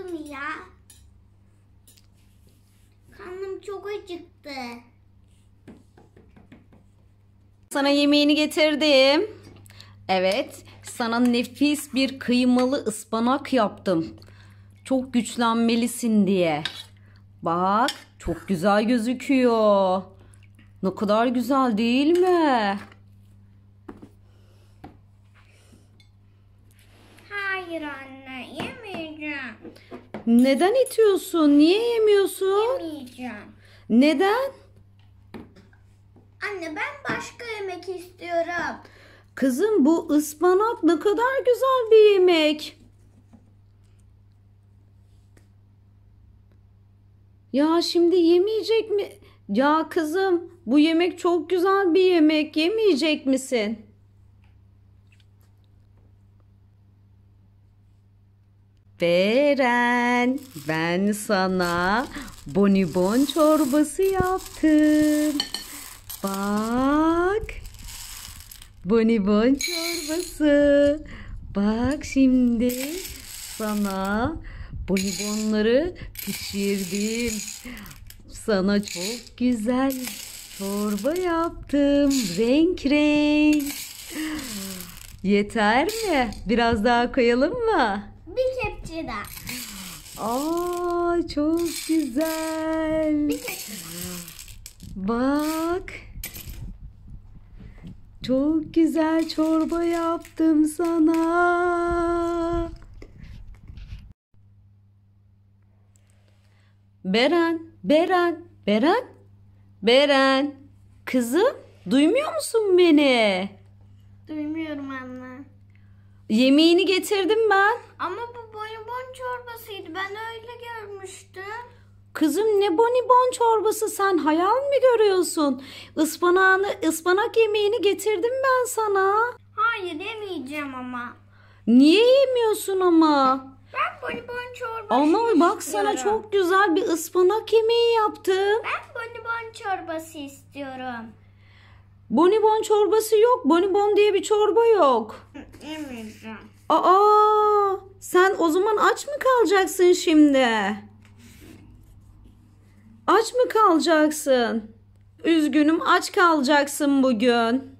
Doyamadım ya. Karnım çok acıktı. Sana yemeğini getirdim. Evet, sana nefis bir kıymalı ıspanak yaptım. Çok güçlenmelisin diye. Bak, çok güzel gözüküyor. Ne kadar güzel değil mi? Hayır anne, yemem. Neden itiyorsun? Niye yemiyorsun? Yemeyeceğim. Neden? Anne ben başka yemek istiyorum. Kızım bu ıspanak ne kadar güzel bir yemek. Ya şimdi yemeyecek mi? Ya kızım bu yemek çok güzel bir yemek. Yemeyecek misin? Beren ben sana bonibon çorbası yaptım. Bak. Bonibon çorbası. Bak şimdi sana bonibonları pişirdim. Sana çok güzel çorba yaptım. Renk renk. Yeter mi? Biraz daha koyalım mı? Bir kere şurada. Ay çok güzel. Bak. Çok güzel çorba yaptım sana. Beren, Beren, Beren, Beren. Kızım, duymuyor musun beni? Duymuyorum anne. Yemeğini getirdim ben. Ama bu ben öyle görmüştüm. Kızım ne bonibon çorbası sen hayal mi görüyorsun? Ispanağını, ıspanak yemeğini getirdim ben sana. Hayır yemeyeceğim ama. Niye yemiyorsun ama? Ben bonibon çorbası Ama bak sana çok güzel bir ıspanak yemeği yaptım. Ben bonibon çorbası istiyorum. Bonibon çorbası yok. Bonibon diye bir çorba yok. Yemeyeceğim. Aa sen o zaman aç mı kalacaksın şimdi? Aç mı kalacaksın? Üzgünüm aç kalacaksın bugün.